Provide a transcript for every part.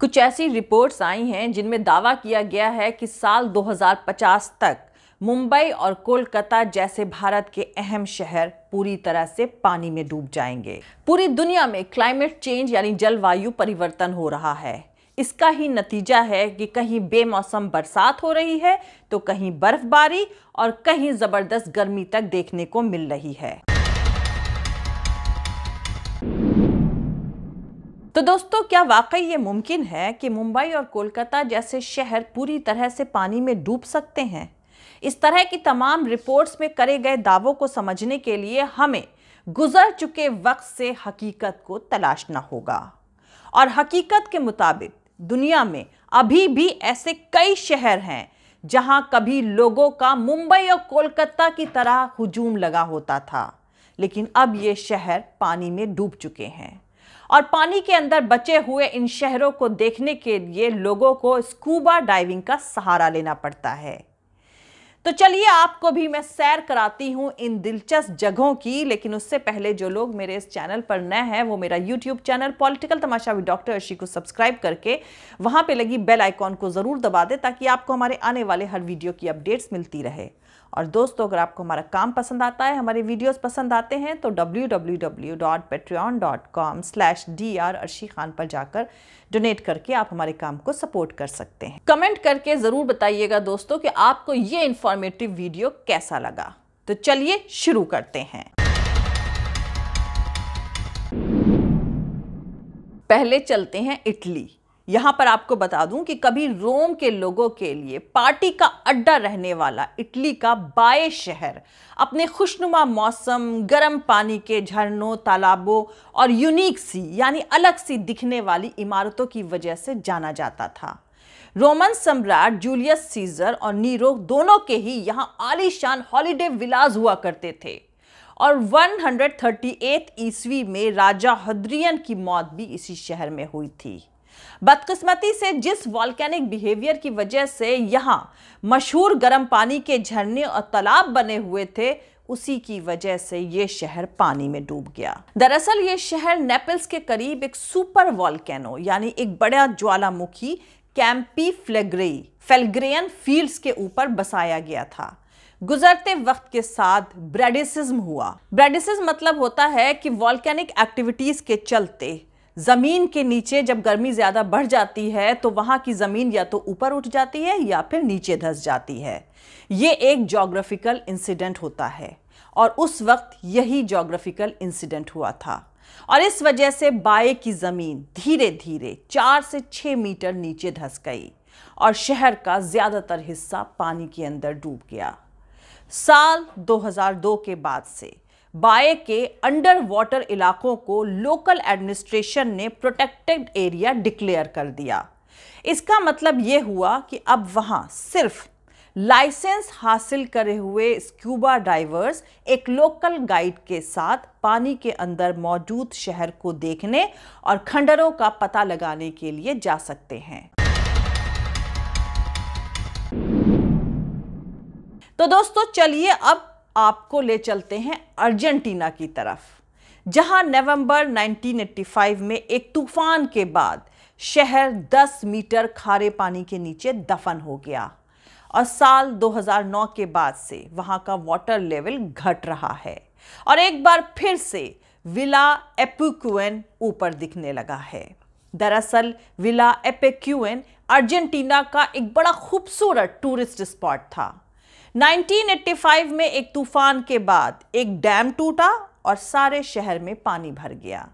कुछ ऐसी रिपोर्ट्स आई हैं जिनमें दावा किया गया है कि साल 2050 तक मुंबई और कोलकाता जैसे भारत के अहम शहर पूरी तरह से पानी में डूब जाएंगे पूरी दुनिया में क्लाइमेट चेंज यानी जलवायु परिवर्तन हो रहा है इसका ही नतीजा है कि कहीं बेमौसम बरसात हो रही है तो कहीं बर्फबारी और कहीं ज़बरदस्त गर्मी तक देखने को मिल रही है तो दोस्तों क्या वाकई ये मुमकिन है कि मुंबई और कोलकाता जैसे शहर पूरी तरह से पानी में डूब सकते हैं इस तरह की तमाम रिपोर्ट्स में करे गए दावों को समझने के लिए हमें गुजर चुके वक्त से हकीकत को तलाशना होगा और हकीकत के मुताबिक दुनिया में अभी भी ऐसे कई शहर हैं जहां कभी लोगों का मुंबई और कोलकाता की तरह हुजूम लगा होता था लेकिन अब ये शहर पानी में डूब चुके हैं और पानी के अंदर बचे हुए इन शहरों को देखने के लिए लोगों को स्कूबा डाइविंग का सहारा लेना पड़ता है तो चलिए आपको भी मैं सैर कराती हूँ इन दिलचस्प जगहों की लेकिन उससे पहले जो लोग मेरे इस चैनल पर नए हैं वो मेरा YouTube channel political Tamasha with doctor Arshi को सब्सक्राइब करके वहाँ पे लगी बेल आइकॉन को ज़रूर दबा दें ताकि आपको हमारे आने वाले हर वीडियो की अपडेट्स मिलती रहे और दोस्तों अगर आपको हमारा काम पसंद आता है हमारे वीडियोस पसंद आते हैं तो W W W dot dot com slash D R Arshi Khan पर जाकर डोनेट करके आप हमारे काम को सपोर्ट कर सकते हैं कमेंट करके ज़रूर बताइएगा दोस्तों कि आपको ये इन्फॉर्मेटिव वीडियो कैसा लगा तो चलिए शुरू करते हैं पहले चलते हैं इटली यहां पर आपको बता दूं कि कभी रोम के लोगों के लिए पार्टी का अड्डा रहने वाला इटली का बाए शहर अपने खुशनुमा मौसम गर्म पानी के झरनों तालाबों और यूनिक सी यानी अलग सी दिखने वाली इमारतों की वजह से जाना जाता था रोमन सम्राट जूलियस सीजर और नीरो दोनों के ही यहाँ आलीशान हॉलीडे विलाज हुआ करते थे और 138 ईस्वी में राजा हद्रियन की मौत भी इसी शहर में हुई थी बदकिस्मती से जिस वॉल्केनिक बिहेवियर की वजह से यहाँ मशहूर गर्म पानी के झरने और तालाब बने हुए थे उसी की वजह से ये शहर पानी में डूब गया दरअसल ये शहर नेपल्स के करीब एक सुपर वॉल्केनो यानी एक बड़ा ज्वालामुखी कैंपी फ्लेग्रे फेलग्रेन फील्ड्स के ऊपर बसाया गया था गुजरते वक्त के साथ ब्रेडिसिज्म हुआ ब्रेडिसिज्म मतलब होता है कि वॉल्केनिक एक्टिविटीज के चलते ज़मीन के नीचे जब गर्मी ज़्यादा बढ़ जाती है तो वहाँ की ज़मीन या तो ऊपर उठ जाती है या फिर नीचे धस जाती है ये एक जोग्राफिकल इंसिडेंट होता है और उस वक्त यही जोग्राफिकल इंसिडेंट हुआ था और इस वजह से बाए की ज़मीन धीरे धीरे चार से छः मीटर नीचे धस गई और शहर का ज़्यादातर हिस्सा पानी के अंदर डूब गया साल 2002 के बाद से बाय के अंडर वाटर इलाकों को लोकल एडमिनिस्ट्रेशन ने प्रोटेक्टेड एरिया डिक्लेयर कर दिया इसका मतलब ये हुआ कि अब वहाँ सिर्फ लाइसेंस हासिल करे हुए स्क्यूबा डाइवर्स एक लोकल गाइड के साथ पानी के अंदर मौजूद शहर को देखने और खंडरों का पता लगाने के लिए जा सकते हैं तो दोस्तों चलिए अब आपको ले चलते हैं अर्जेंटीना की तरफ जहां नवंबर 1985 में एक तूफान के बाद शहर 10 मीटर खारे पानी के नीचे दफन हो गया और साल 2009 के बाद से वहां का वाटर लेवल घट रहा है और एक बार फिर से विला एपुक्यून ऊपर दिखने लगा है दरअसल विला एपेक्यून अर्जेंटीना का एक बड़ा खूबसूरत टूरिस्ट स्पॉट था 1985 में एक तूफान के बाद एक डैम टूटा और सारे शहर में पानी भर गया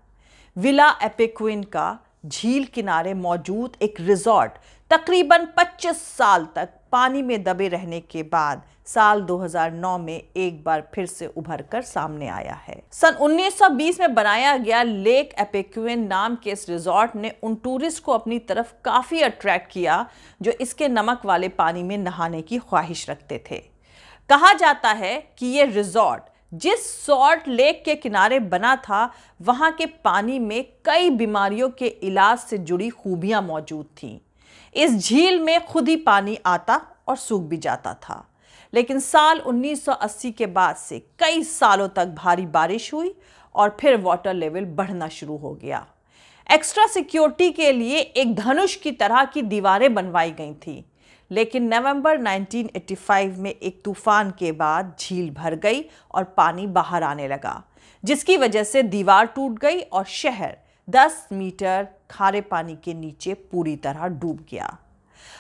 विला एपिक्विन का झील किनारे मौजूद एक रिजॉर्ट तकरीबन 25 साल तक पानी में दबे रहने के बाद साल 2009 में एक बार फिर से उभर कर सामने आया है सन 1920 में बनाया गया लेक एपेक्यून नाम के इस रिजॉर्ट ने उन टूरिस्ट को अपनी तरफ काफ़ी अट्रैक्ट किया जो इसके नमक वाले पानी में नहाने की ख्वाहिश रखते थे कहा जाता है कि ये रिजॉर्ट जिस सॉल्ट लेक के किनारे बना था वहाँ के पानी में कई बीमारियों के इलाज से जुड़ी खूबियाँ मौजूद थीं इस झील में खुद ही पानी आता और सूख भी जाता था लेकिन साल 1980 के बाद से कई सालों तक भारी बारिश हुई और फिर वाटर लेवल बढ़ना शुरू हो गया एक्स्ट्रा सिक्योरिटी के लिए एक धनुष की तरह की दीवारें बनवाई गई थी लेकिन नवंबर 1985 में एक तूफान के बाद झील भर गई और पानी बाहर आने लगा जिसकी वजह से दीवार टूट गई और शहर 10 मीटर खारे पानी के नीचे पूरी तरह डूब गया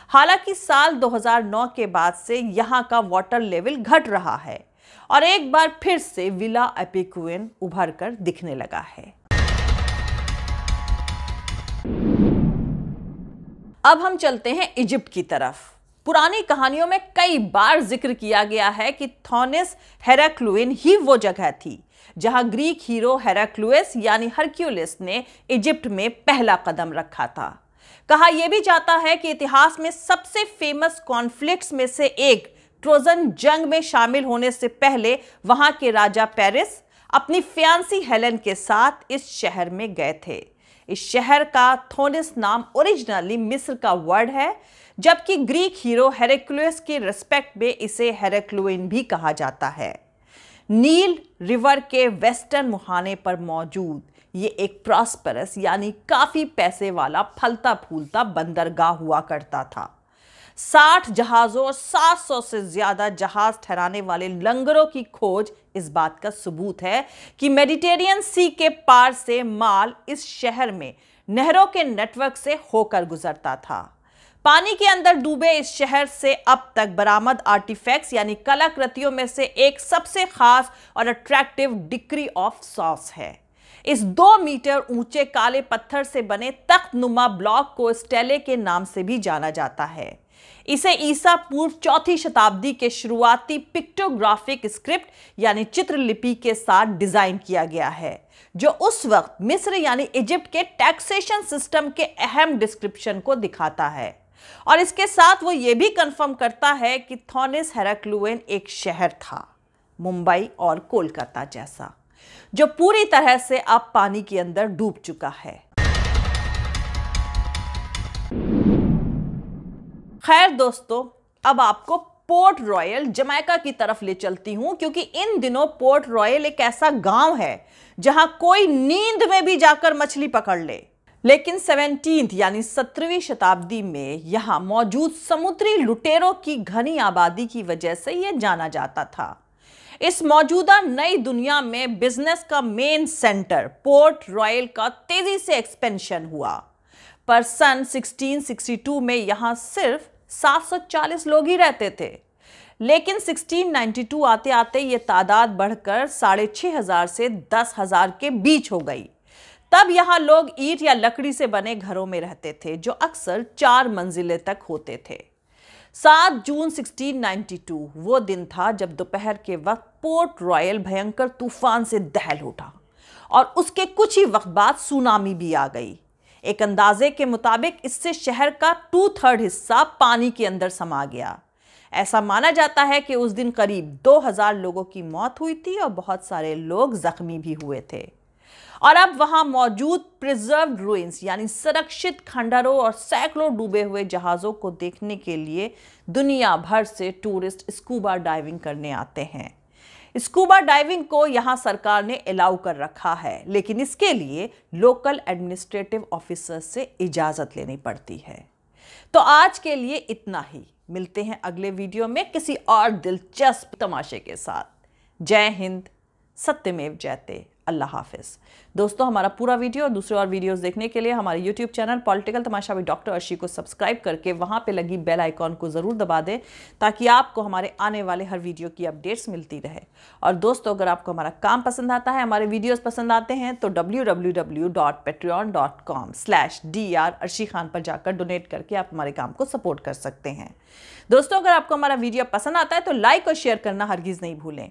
हालांकि साल 2009 के बाद से यहां का वाटर लेवल घट रहा है और एक बार फिर से विला एपिकुएन उभर कर दिखने लगा है अब हम चलते हैं इजिप्ट की तरफ पुरानी कहानियों में कई बार जिक्र किया गया है कि थॉनिस हेराक्लुइन ही वो जगह थी जहां ग्रीक हीरो हेराक्लुस यानी हरक्यूलिस ने इजिप्ट में पहला कदम रखा था कहा यह भी जाता है कि इतिहास में सबसे फेमस कॉन्फ्लिक्ट्स में से एक ट्रोजन जंग में शामिल होने से पहले वहां के राजा पेरिस अपनी फ्यांसी हेलन के साथ इस शहर में गए थे इस शहर का थोनिस नाम ओरिजिनली मिस्र का वर्ड है जबकि ग्रीक हीरो हेरेक्लुस के रिस्पेक्ट में इसे हेरेक्लुइन भी कहा जाता है नील रिवर के वेस्टर्न मुहाने पर मौजूद ये एक प्रॉस्परस यानी काफ़ी पैसे वाला फलता फूलता बंदरगाह हुआ करता था 60 जहाज़ों और 700 से ज़्यादा जहाज़ ठहराने वाले लंगरों की खोज इस बात का सबूत है कि मेडिटेरियन सी के पार से माल इस शहर में नहरों के नेटवर्क से होकर गुजरता था पानी के अंदर डूबे इस शहर से अब तक बरामद आर्टिफैक्ट्स यानी कलाकृतियों में से एक सबसे खास और अट्रैक्टिव डिक्री ऑफ सॉस है इस दो मीटर ऊंचे काले पत्थर से बने तख्त नुमा ब्लॉक को स्टेले के नाम से भी जाना जाता है इसे ईसा पूर्व चौथी शताब्दी के शुरुआती पिक्टोग्राफिक स्क्रिप्ट यानी चित्रलिपि के साथ डिजाइन किया गया है जो उस वक्त मिस्र यानी इजिप्ट के टैक्सेशन सिस्टम के अहम डिस्क्रिप्शन को दिखाता है और इसके साथ वो ये भी कंफर्म करता है कि थॉनिस हेराक्लुएन एक शहर था मुंबई और कोलकाता जैसा जो पूरी तरह से अब पानी के अंदर डूब चुका है खैर दोस्तों अब आपको पोर्ट रॉयल जमैका की तरफ ले चलती हूं क्योंकि इन दिनों पोर्ट रॉयल एक ऐसा गांव है जहां कोई नींद में भी जाकर मछली पकड़ ले लेकिन सेवनटीन यानी सत्रहवीं शताब्दी में यहाँ मौजूद समुद्री लुटेरों की घनी आबादी की वजह से यह जाना जाता था इस मौजूदा नई दुनिया में बिजनेस का मेन सेंटर पोर्ट रॉयल का तेजी से एक्सपेंशन हुआ पर सन 1662 में यहाँ सिर्फ 740 लोग ही रहते थे लेकिन 1692 आते आते ये तादाद बढ़कर साढ़े छः हज़ार से दस हज़ार के बीच हो गई तब यहाँ लोग ईट या लकड़ी से बने घरों में रहते थे जो अक्सर चार मंजिलें तक होते थे सात जून 1692 वो दिन था जब दोपहर के वक्त पोर्ट रॉयल भयंकर तूफान से दहल उठा और उसके कुछ ही वक्त बाद सुनामी भी आ गई एक अंदाजे के मुताबिक इससे शहर का टू थर्ड हिस्सा पानी के अंदर समा गया ऐसा माना जाता है कि उस दिन करीब 2000 लोगों की मौत हुई थी और बहुत सारे लोग जख्मी भी हुए थे और अब वहां मौजूद प्रिजर्व रूइंस यानी संरक्षित खंडरों और सैकड़ों डूबे हुए जहाज़ों को देखने के लिए दुनिया भर से टूरिस्ट स्कूबा डाइविंग करने आते हैं स्कूबा डाइविंग को यहां सरकार ने अलाउ कर रखा है लेकिन इसके लिए लोकल एडमिनिस्ट्रेटिव ऑफिसर से इजाज़त लेनी पड़ती है तो आज के लिए इतना ही मिलते हैं अगले वीडियो में किसी और दिलचस्प तमाशे के साथ जय हिंद सत्यमेव जयते अल्लाह हाफिज़ दोस्तों हमारा पूरा वीडियो और दूसरे और वीडियोस देखने के लिए हमारे यूट्यूब चैनल पॉलिटिकल तमाशा भी डॉक्टर अर्शी को सब्सक्राइब करके वहाँ पे लगी बेल आइकॉन को ज़रूर दबा दें ताकि आपको हमारे आने वाले हर वीडियो की अपडेट्स मिलती रहे और दोस्तों अगर आपको हमारा काम पसंद आता है हमारे वीडियोज़ पसंद आते हैं तो W W W dot dot com slash D R Arshi Khan पर जाकर डोनेट करके आप हमारे काम को सपोर्ट कर सकते हैं दोस्तों अगर आपको हमारा वीडियो पसंद आता है तो लाइक और शेयर करना हरगिज़ नहीं भूलें